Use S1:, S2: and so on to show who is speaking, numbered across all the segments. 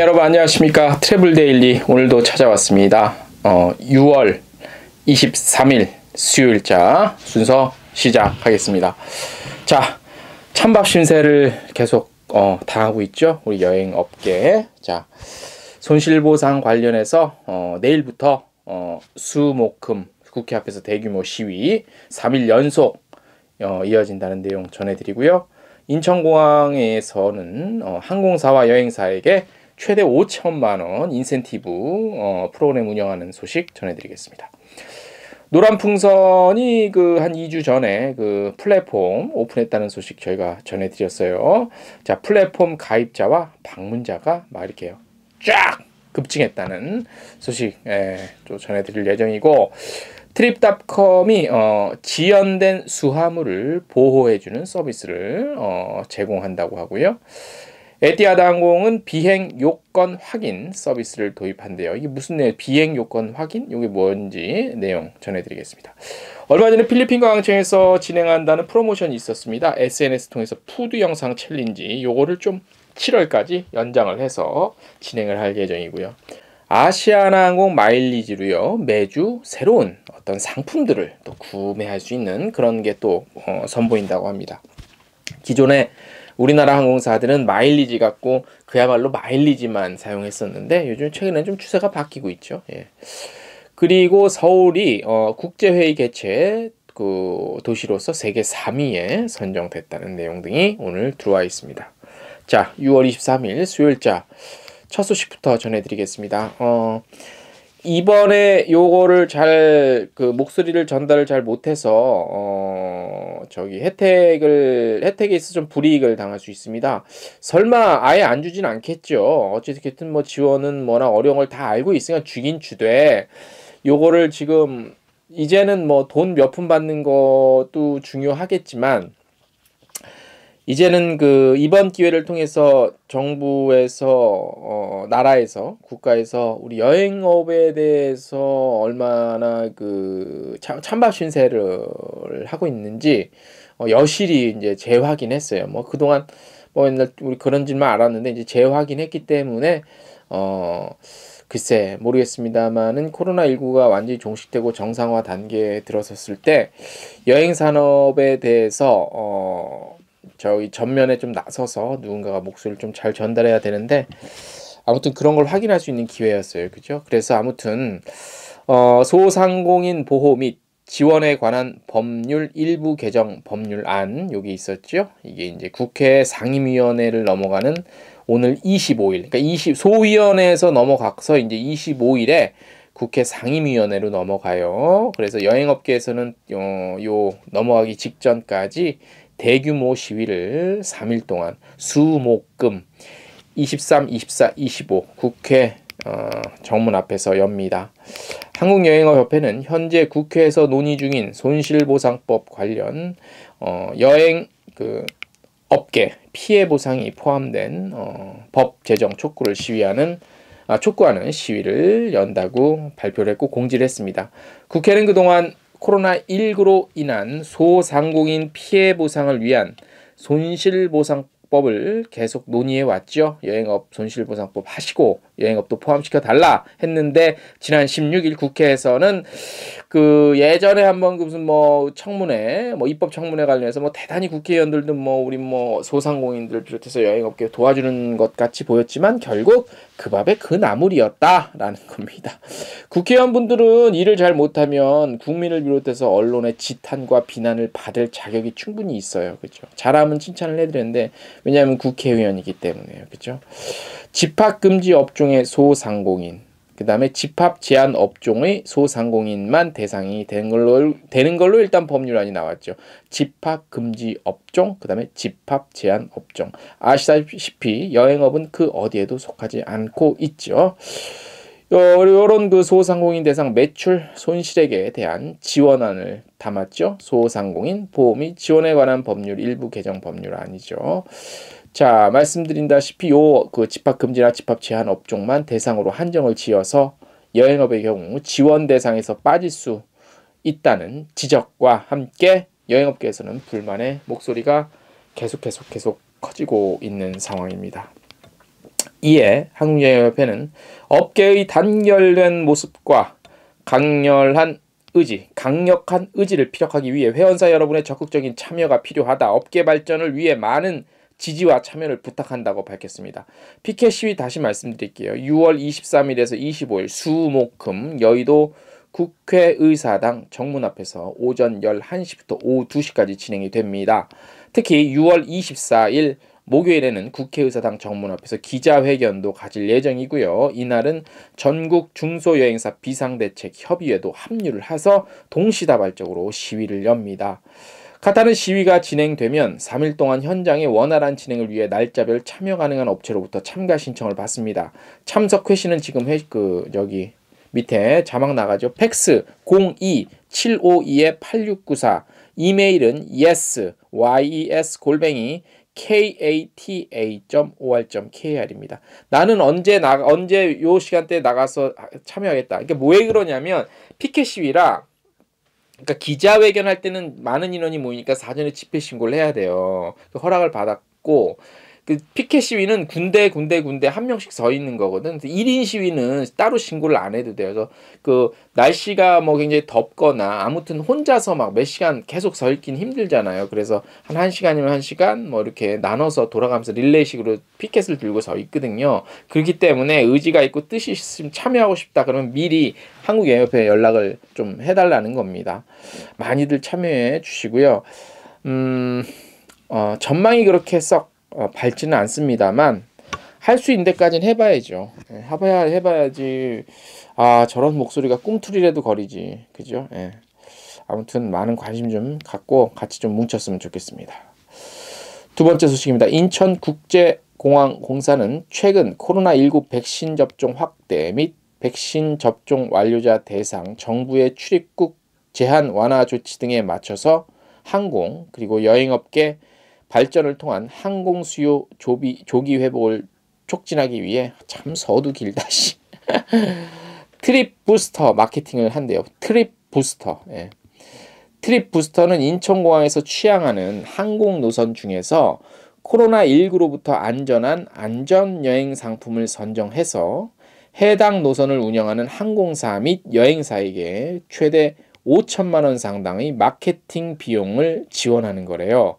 S1: 여러분 안녕하십니까. 트래블 데일리 오늘도 찾아왔습니다. 어, 6월 23일 수요일자 순서 시작하겠습니다. 자, 찬밥 신세를 계속 어, 당하고 있죠. 우리 여행업계. 자, 손실보상 관련해서 어, 내일부터 어, 수목금 국회 앞에서 대규모 시위 3일 연속 어, 이어진다는 내용 전해드리고요. 인천공항에서는 어, 항공사와 여행사에게 최대 5천만 원 인센티브 어, 프로그램 운영하는 소식 전해드리겠습니다. 노란 풍선이 그 한 2주 전에 그 플랫폼 오픈했다는 소식 저희가 전해드렸어요. 자, 플랫폼 가입자와 방문자가 막 이렇게 쫙 급증했다는 소식 예, 또 전해드릴 예정이고 트립닷컴이 어, 지연된 수화물을 보호해주는 서비스를 어, 제공한다고 하고요. 에티아드 항공은 비행 요건 확인 서비스를 도입한대요. 이게 무슨 내용? 비행 요건 확인? 이게 뭔지 내용 전해드리겠습니다. 얼마 전에 필리핀 관광청에서 진행한다는 프로모션이 있었습니다. SNS 통해서 푸드 영상 챌린지 요거를 좀 7월까지 연장을 해서 진행을 할 예정이고요. 아시아나항공 마일리지로요 매주 새로운 어떤 상품들을 또 구매할 수 있는 그런 게또 어, 선보인다고 합니다. 기존에 우리나라 항공사들은 마일리지 갖고 그야말로 마일리지만 사용했었는데 요즘 최근엔 좀 추세가 바뀌고 있죠. 예. 그리고 서울이 어, 국제회의 개최 그 도시로서 세계 3위에 선정됐다는 내용 등이 오늘 들어와 있습니다. 자, 6월 23일 수요일자 첫 소식부터 전해드리겠습니다. 어, 이번에 요거를 잘 그 목소리를 전달을 잘 못해서 어 저기 혜택을 혜택에 있어 좀 불이익을 당할 수 있습니다. 설마 아예 안 주진 않겠죠. 어쨌든 뭐 지원은 뭐나 어려운 걸 다 알고 있으니까 주긴 주되 요거를 지금 이제는 뭐 돈 몇 푼 받는 것도 중요하겠지만 이제는 그 이번 기회를 통해서 정부에서 어, 나라에서 국가에서 우리 여행업에 대해서 얼마나 그 참, 찬밥 신세를 하고 있는지 어, 여실히 이제 재확인했어요. 뭐 그동안 뭐 옛날 우리 그런 줄만 알았는데 이제 재확인했기 때문에 어 글쎄 모르겠습니다만은 코로나19가 완전히 종식되고 정상화 단계에 들어섰을 때 여행 산업에 대해서 어 저희 전면에 좀 나서서 누군가가 목소리를 좀 잘 전달해야 되는데 아무튼 그런 걸 확인할 수 있는 기회였어요. 그죠? 그래서 아무튼 어, 소상공인 보호 및 지원에 관한 법률 일부 개정 법률안 여기 있었죠. 이게 이제 국회 상임위원회를 넘어가는 오늘 25일, 그러니까 20 소위원회에서 넘어가서 이제 25일에 국회 상임위원회로 넘어가요. 그래서 여행업계에서는 요, 어, 요 넘어가기 직전까지 대규모 시위를 3일 동안 수목금 23, 24, 25 국회 어, 정문 앞에서 엽니다. 한국여행업협회는 현재 국회에서 논의 중인 손실보상법 관련 어, 여행 그 업계 피해 보상이 포함된 어, 법 제정 촉구를 시위하는 아, 촉구하는 시위를 연다고 발표를 했고 공지를 했습니다. 국회는 그동안 코로나19로 인한 소상공인 피해 보상을 위한 손실보상 법 법을 계속 논의해 왔죠. 여행업 손실보상법 하시고 여행업도 포함시켜 달라 했는데 지난 16일 국회에서는 그 예전에 한번 무슨 뭐 청문회 뭐 입법 청문회 관련해서 뭐 대단히 국회의원들도 뭐 우리 뭐 소상공인들 비롯해서 여행업계 도와주는 것 같이 보였지만 결국 그 밥에 그 나물이었다라는 겁니다. 국회의원분들은 일을 잘 못하면 국민을 비롯해서 언론의 지탄과 비난을 받을 자격이 충분히 있어요. 그렇죠. 잘하면 칭찬을 해드렸는데 왜냐하면 국회의원이기 때문에요. 그죠? 집합금지 업종의 소상공인. 그 다음에 집합 제한 업종의 소상공인만 대상이 되는 걸로, 되는 걸로 일단 법률안이 나왔죠. 집합 금지 업종, 그 다음에 집합 제한 업종. 아시다시피 여행업은 그 어디에도 속하지 않고 있죠. 이런 어, 그 소상공인 대상 매출 손실액에 대한 지원안을 담았죠. 소상공인 보험이 지원에 관한 법률 일부 개정 법률 아니죠. 자 말씀드린다시피 요 그 집합 금지나 집합 제한 업종만 대상으로 한정을 지어서 여행업의 경우 지원 대상에서 빠질 수 있다는 지적과 함께 여행업계에서는 불만의 목소리가 계속 계속 계속 커지고 있는 상황입니다. 이에 한국여행협회는 업계의 단결된 모습과 강렬한 의지, 강력한 의지를 피력하기 위해 회원사 여러분의 적극적인 참여가 필요하다. 업계 발전을 위해 많은 지지와 참여를 부탁한다고 밝혔습니다. 피켓 시위 다시 말씀드릴게요. 6월 23일에서 25일 수목금 여의도 국회의사당 정문 앞에서 오전 11시부터 오후 2시까지 진행이 됩니다. 특히 6월 24일 목요일에는 국회의사당 정문 앞에서 기자회견도 가질 예정이고요. 이날은 전국 중소여행사 비상대책협의회도 합류를 해서 동시다발적으로 시위를 엽니다. 카타르 시위가 진행되면 3일 동안 현장의 원활한 진행을 위해 날짜별 참여 가능한 업체로부터 참가 신청을 받습니다. 참석 회신은 지금 회, 그 여기 밑에 자막 나가죠. 팩스 02752-8694 이메일은 yes, yes 골뱅이 kata.or.kr입니다. 나는 언제 나 언제 요 시간대에 나가서 참여하겠다. 이게 뭐에 그러냐면 피켓 시위랑 그러니까 기자회견 할 때는 많은 인원이 모이니까 사전에 집회 신고를 해야 돼요. 그 허락을 받았고 그 피켓 시위는 군대 군대 군대 한 명씩 서 있는 거거든. 1인 시위는 따로 신고를 안 해도 돼요. 그래서 그 날씨가 뭐 굉장히 덥거나 아무튼 혼자서 막 몇 시간 계속 서 있긴 힘들잖아요. 그래서 한 1시간이면 1시간 뭐 이렇게 나눠서 돌아가면서 릴레이식으로 피켓을 들고 서 있거든요. 그렇기 때문에 의지가 있고 뜻이 있으면 참여하고 싶다 그러면 미리 한국예협에 연락을 좀 해달라는 겁니다. 많이들 참여해 주시고요. 음, 어, 전망이 그렇게 썩 어, 밝지는 않습니다만 할 수 있는 데까지는 해봐야죠. 예, 해봐야 해봐야지. 아 저런 목소리가 꿈틀이라도 거리지, 그죠? 예. 아무튼 많은 관심 좀 갖고 같이 좀 뭉쳤으면 좋겠습니다. 두 번째 소식입니다. 인천 국제 공항 공사는 최근 코로나19 백신 접종 확대 및 백신 접종 완료자 대상 정부의 출입국 제한 완화 조치 등에 맞춰서 항공 그리고 여행업계 발전을 통한 항공 수요 조비, 조기 회복을 촉진하기 위해 참 서두 길다 시 트립 부스터 마케팅을 한대요. 트립 부스터. 예. 트립 부스터는 인천공항에서 취향하는 항공 노선 중에서 코로나19로부터 안전한 안전여행 상품을 선정해서 해당 노선을 운영하는 항공사 및 여행사에게 최대 5천만 원 상당의 마케팅 비용을 지원하는 거래요.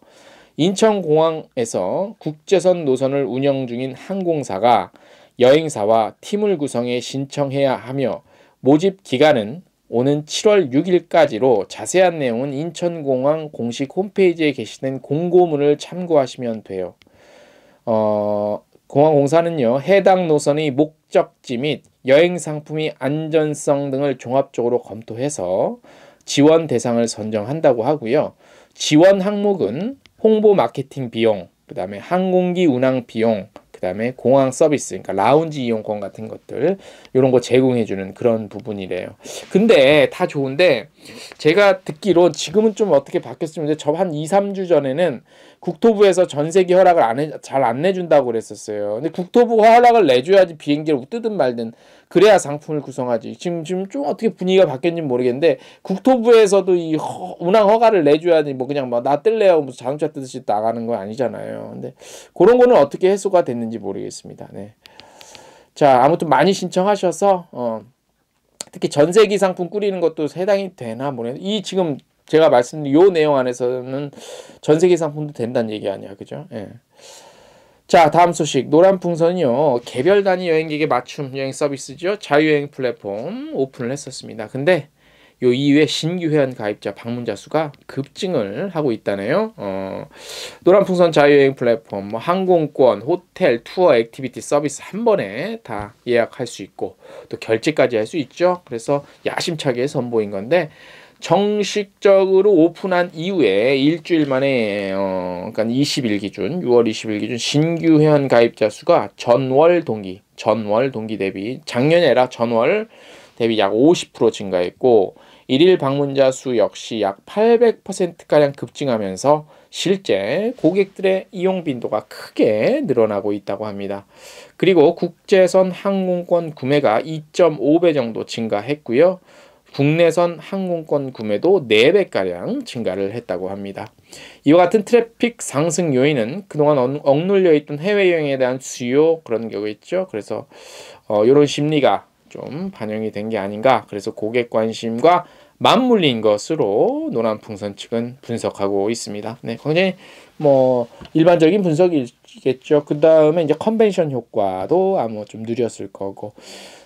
S1: 인천공항에서 국제선 노선을 운영 중인 항공사가 여행사와 팀을 구성해 신청해야 하며 모집 기간은 오는 7월 6일까지로 자세한 내용은 인천공항 공식 홈페이지에 게시된 공고문을 참고하시면 돼요. 어, 공항공사는요, 해당 노선의 목적지 및 여행 상품의 안전성 등을 종합적으로 검토해서 지원 대상을 선정한다고 하고요. 지원 항목은 홍보 마케팅 비용, 그 다음에 항공기 운항 비용, 그 다음에 공항 서비스, 그러니까 라운지 이용권 같은 것들 이런 거 제공해주는 그런 부분이래요. 근데 다 좋은데 제가 듣기로 지금은 좀 어떻게 바뀌었으면 저한 2, 3주 전에는 국토부에서 전세기 허락을 안 해, 잘안 내준다고 그랬었어요. 근데 국토부 가 허락을 내줘야지 비행기를 우뜨든 말든 그래야 상품을 구성하지. 지금 지금 좀 어떻게 분위기가 바뀌었는지 모르겠는데 국토부에서도 이 허, 운항 허가를 내줘야지 뭐 그냥 막나 뭐 뜰래요 무슨 자동차 뜨듯이 나가는 거 아니잖아요. 근데 그런 거는 어떻게 해소가 됐는지 모르겠습니다. 네. 자 아무튼 많이 신청하셔서 어, 특히 전세기 상품 꾸리는 것도 해당이 되나 모르겠는데 이 지금 제가 말씀드린 요 내용 안에서는 전세기 상품도 된다는 얘기 아니야, 그죠? 예. 자, 다음 소식. 노란 풍선이요. 개별 단위 여행객에 맞춤 여행 서비스죠. 자유여행 플랫폼 오픈을 했었습니다. 근데 요 이후에 신규 회원 가입자 방문자 수가 급증을 하고 있다네요. 어, 노란 풍선 자유여행 플랫폼, 뭐 항공권, 호텔, 투어, 액티비티 서비스 한 번에 다 예약할 수 있고 또 결제까지 할 수 있죠. 그래서 야심차게 선보인 건데 정식적으로 오픈한 이후에 일주일 만에 어, 그러니까 20일 기준 6월 20일 기준 신규 회원 가입자 수가 전월 동기 전월 동기 대비 작년에라 전월 대비 약 50% 증가했고 일일 방문자 수 역시 약 800%가량 급증하면서 실제 고객들의 이용 빈도가 크게 늘어나고 있다고 합니다. 그리고 국제선 항공권 구매가 2.5배 정도 증가했고요. 국내선 항공권 구매도 4배가량 증가를 했다고 합니다. 이와 같은 트래픽 상승 요인은 그동안 억눌려 있던 해외여행에 대한 수요 그런 경우있죠 그래서 어, 이런 심리가 좀 반영이 된 게 아닌가 그래서 고객 관심과 맞물린 것으로 노란풍선 측은 분석하고 있습니다. 네, 굉장히 뭐 일반적인 분석이겠죠. 그 다음에 이제 컨벤션 효과도 아마 좀 느렸을 거고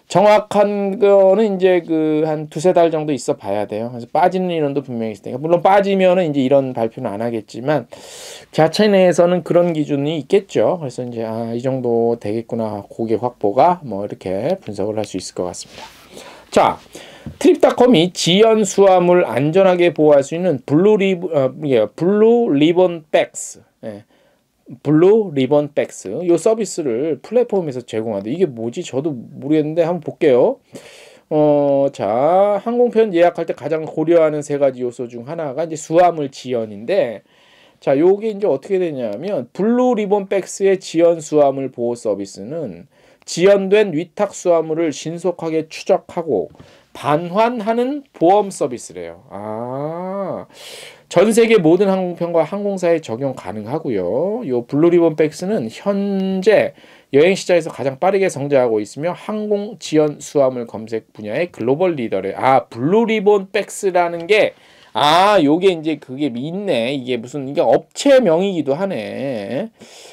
S1: 정확한 거는 이제 그 한 두세 달 정도 있어 봐야 돼요. 그래서 빠지는 인원도 분명히 있을 니까 물론 빠지면은 이제 이런 발표는 안 하겠지만 자체 내에서는 그런 기준이 있겠죠. 그래서 이제 아이 정도 되겠구나 고객 확보가 뭐 이렇게 분석을 할 수 있을 것 같습니다. 자. 트립닷컴이 지연 수화물 안전하게 보호할 수 있는 블루 리 어, 예, 블루 리본 백스 예. 블루 리본 백스 이 서비스를 플랫폼에서 제공한다. 이게 뭐지? 저도 모르겠는데 한번 볼게요. 어, 자, 항공편 예약할 때 가장 고려하는 세 가지 요소 중 하나가 이제 수화물 지연인데 자, 요게 이제 어떻게 되냐면 블루 리본 백스의 지연 수화물 보호 서비스는 지연된 위탁 수화물을 신속하게 추적하고 반환하는 보험 서비스래요. 아, 전 세계 모든 항공편과 항공사에 적용 가능하고요. 요 블루리본 백스는 현재 여행 시장에서 가장 빠르게 성장하고 있으며 항공 지연 수화물 검색 분야의 글로벌 리더래. 아, 블루리본 백스라는 게 아, 요게 이제 그게 있네. 이게 무슨 이게 업체명이기도 하네.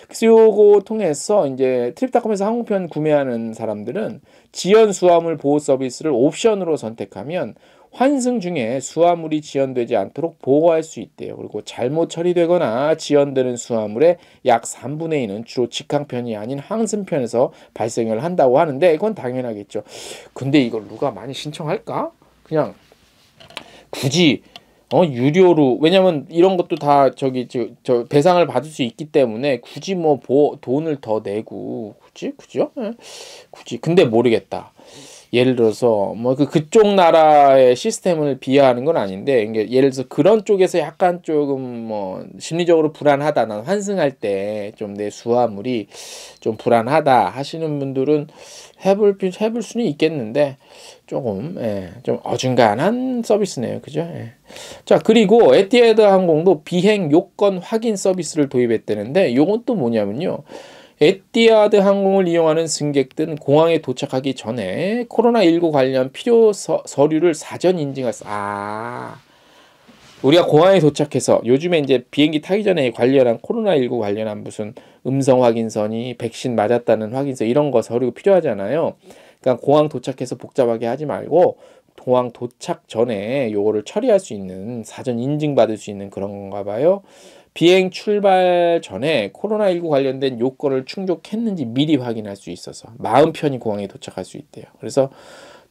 S1: 그래서 요거 통해서 이제 트립닷컴에서 항공편 구매하는 사람들은 지연 수화물 보호 서비스를 옵션으로 선택하면 환승 중에 수화물이 지연되지 않도록 보호할 수 있대요. 그리고 잘못 처리되거나 지연되는 수화물의 약 3분의 2는 주로 직항편이 아닌 항승편에서 발생을 한다고 하는데 이건 당연하겠죠. 근데 이걸 누가 많이 신청할까? 그냥 굳이 어 유료로 왜냐면 이런 것도 다 저기 저, 저 배상을 받을 수 있기 때문에 굳이 뭐 보, 돈을 더 내고 굳이 굳이요? 에? 예. 굳이 근데 모르겠다. 예를 들어서 뭐 그 그쪽 나라의 시스템을 비하하는 건 아닌데 이게 예를 들어서 그런 쪽에서 약간 조금 뭐 심리적으로 불안하다 난 환승할 때 좀 내 수화물이 좀 불안하다 하시는 분들은 해볼 해볼 수는 있겠는데 조금 예, 좀 어중간한 서비스네요 그죠 예. 자 그리고 에티에드 항공도 비행 요건 확인 서비스를 도입했다는데 요건 또 뭐냐면요 에티아드 항공을 이용하는 승객들은 공항에 도착하기 전에 코로나19 관련 필요 서, 류를 사전 인증할 수, 아. 우리가 공항에 도착해서 요즘에 이제 비행기 타기 전에 관련한 코로나19 관련한 무슨 음성 확인서니 백신 맞았다는 확인서 이런 거 서류 필요하잖아요. 그러니까 공항 도착해서 복잡하게 하지 말고 공항 도착 전에 요거를 처리할 수 있는 사전 인증 받을 수 있는 그런 건가 봐요. 비행 출발 전에 코로나19 관련된 요건을 충족했는지 미리 확인할 수 있어서 마음 편히 공항에 도착할 수 있대요. 그래서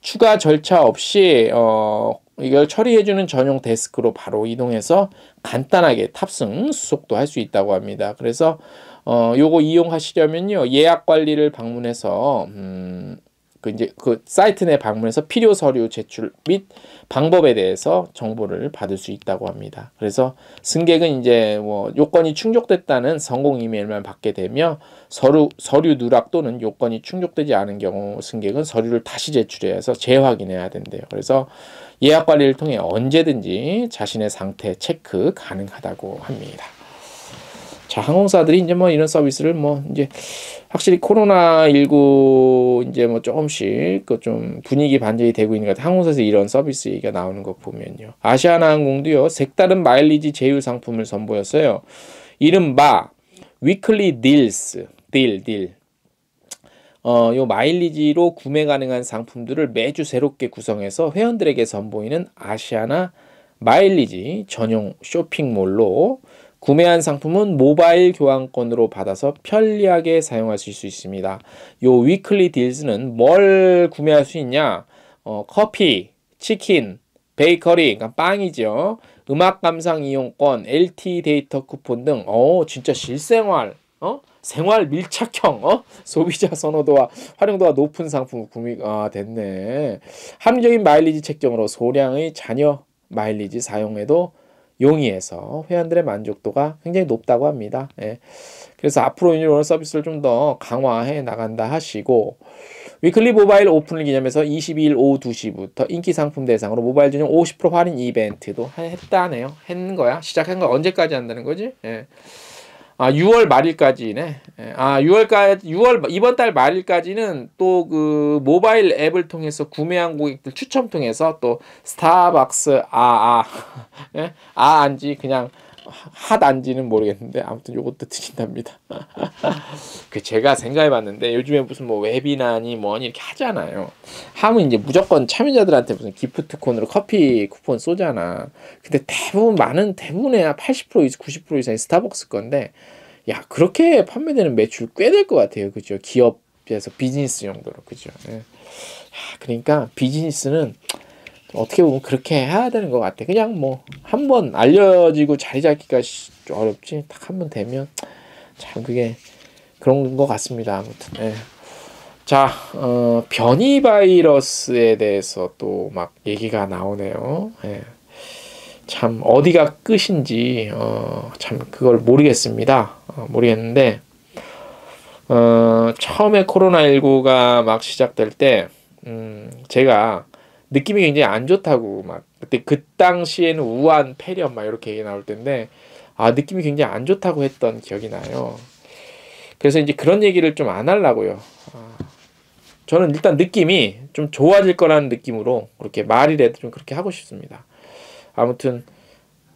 S1: 추가 절차 없이 어, 이걸 처리해주는 전용 데스크로 바로 이동해서 간단하게 탑승 수속도 할 수 있다고 합니다. 그래서 어, 요거 이용하시려면요 예약 관리를 방문해서 음, 그 이제 그 사이트 내 방문해서 필요 서류 제출 및 방법에 대해서 정보를 받을 수 있다고 합니다. 그래서 승객은 이제 뭐 요건이 충족됐다는 성공 이메일만 받게 되며 서류 서류 누락 또는 요건이 충족되지 않은 경우 승객은 서류를 다시 제출해서 재확인해야 된대요. 그래서 예약 관리를 통해 언제든지 자신의 상태 체크 가능하다고 합니다. 자, 항공사들이 이제 뭐 이런 서비스를 뭐 이제 확실히 코로나19 이제 뭐 조금씩 그 좀 분위기 반전이 되고 있는 것 같아요. 항공사에서 이런 서비스 얘기가 나오는 거 보면요. 아시아나 항공도요, 색다른 마일리지 제휴 상품을 선보였어요. 이른바 위클리 딜스, 딜, 딜. 어, 요 마일리지로 구매 가능한 상품들을 매주 새롭게 구성해서 회원들에게 선보이는 아시아나 마일리지 전용 쇼핑몰로 구매한 상품은 모바일 교환권으로 받아서 편리하게 사용하실 수 있습니다. 요 위클리 딜즈는 뭘 구매할 수 있냐? 어, 커피, 치킨, 베이커리, 그러니까 빵이죠. 음악 감상 이용권, LT 데이터 쿠폰 등, 어, 진짜 실생활, 어? 생활 밀착형 어? 소비자 선호도와 활용도가 높은 상품 구매 아, 됐네. 합리적인 마일리지 책정으로 소량의 잔여 마일리지 사용에도 용이에서 회원들의 만족도가 굉장히 높다고 합니다. 예. 그래서 앞으로 유니월 서비스를 좀 더 강화해 나간다 하시고 위클리 모바일 오픈을 기념해서 22일 오후 2시부터 인기 상품 대상으로 모바일 전용 50% 할인 이벤트도 했다네요. 했는 거야. 시작한 거 언제까지 한다는 거지? 예. 아, 6월 말일까지네. 예. 아, 6월까지 6월 이번 달 말일까지는 또 그 모바일 앱을 통해서 구매한 고객들 추첨 통해서 또 스타벅스 아아 아. 아. 예? 아 안지 그냥 핫안지는 모르겠는데 아무튼 요것도 드신답니다. 그 제가 생각해봤는데 요즘에 무슨 뭐웹이나니 뭐니 이렇게 하잖아요. 하면 이제 무조건 참여자들한테 무슨 기프트콘으로 커피 쿠폰 쏘잖아. 근데 대부분 많은 대부분의 80% 이상 90% 이상이 스타벅스 건데 야 그렇게 판매되는 매출 꽤 될 것 같아요. 그죠? 기업에서 비즈니스 정도로 그죠? 예. 그러니까 비즈니스는 어떻게 보면 그렇게 해야 되는 것 같아. 그냥 뭐한번 알려지고 자리 잡기가 어렵지. 딱한번 되면 참 그게 그런 것 같습니다. 아무튼. 네. 자, 어, 변이 바이러스에 대해서 또 막 얘기가 나오네요. 네. 참 어디가 끝인지 어, 참 그걸 모르겠습니다. 어, 모르겠는데 어, 처음에 코로나 19가 막 시작될 때 음, 제가 느낌이 굉장히 안 좋다고 막 그때 그 당시에는 우한 폐렴 막 이렇게 얘기 나올 텐데 아 느낌이 굉장히 안 좋다고 했던 기억이 나요. 그래서 이제 그런 얘기를 좀 안 하려고요. 아, 저는 일단 느낌이 좀 좋아질 거라는 느낌으로 그렇게 말이라도 좀 그렇게 하고 싶습니다. 아무튼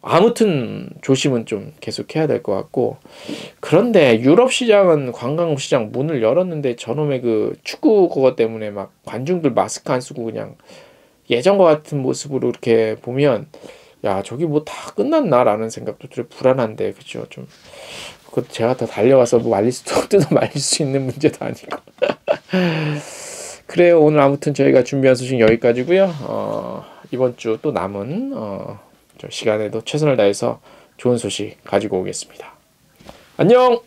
S1: 아무튼 조심은 좀 계속 해야 될 것 같고 그런데 유럽 시장은 관광 시장 문을 열었는데 저놈의 그 축구 그거 때문에 막 관중들 마스크 안 쓰고 그냥 예전과 같은 모습으로 이렇게 보면 야 저기 뭐 다 끝났나라는 생각도 들좀 불안한데 그죠 좀그 제가 다 달려가서 뭐 말릴 수도 뜯어 말릴 수 있는 문제도 아니고 그래요 오늘 아무튼 저희가 준비한 소식 여기까지고요 어, 이번 주 또 남은 어, 시간에도 최선을 다해서 좋은 소식 가지고 오겠습니다 안녕